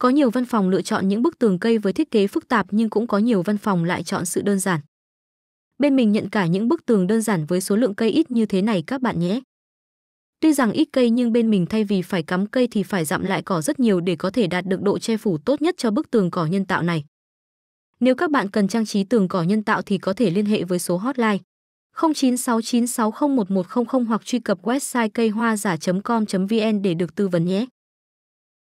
Có nhiều văn phòng lựa chọn những bức tường cây với thiết kế phức tạp nhưng cũng có nhiều văn phòng lại chọn sự đơn giản. Bên mình nhận cả những bức tường đơn giản với số lượng cây ít như thế này các bạn nhé. Tuy rằng ít cây nhưng bên mình thay vì phải cắm cây thì phải dặm lại cỏ rất nhiều để có thể đạt được độ che phủ tốt nhất cho bức tường cỏ nhân tạo này. Nếu các bạn cần trang trí tường cỏ nhân tạo thì có thể liên hệ với số hotline 0969601100 hoặc truy cập website cây hoa giả com vn để được tư vấn nhé.